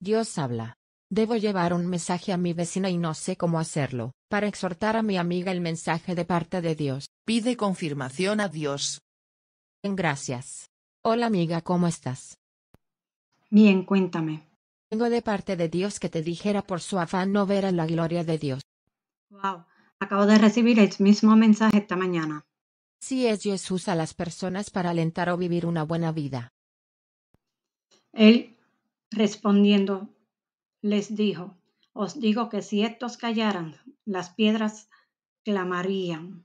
Dios habla. Debo llevar un mensaje a mi vecina y no sé cómo hacerlo, para exhortar a mi amiga el mensaje de parte de Dios. Pide confirmación a Dios. En gracias. Hola amiga, ¿cómo estás? Bien, cuéntame. Tengo de parte de Dios que te dijera por su afán no ver a la gloria de Dios. Wow, acabo de recibir el mismo mensaje esta mañana. Sí es Jesús a las personas para alentar o vivir una buena vida. Él Respondiendo, les dijo, os digo que si estos callaran, las piedras clamarían.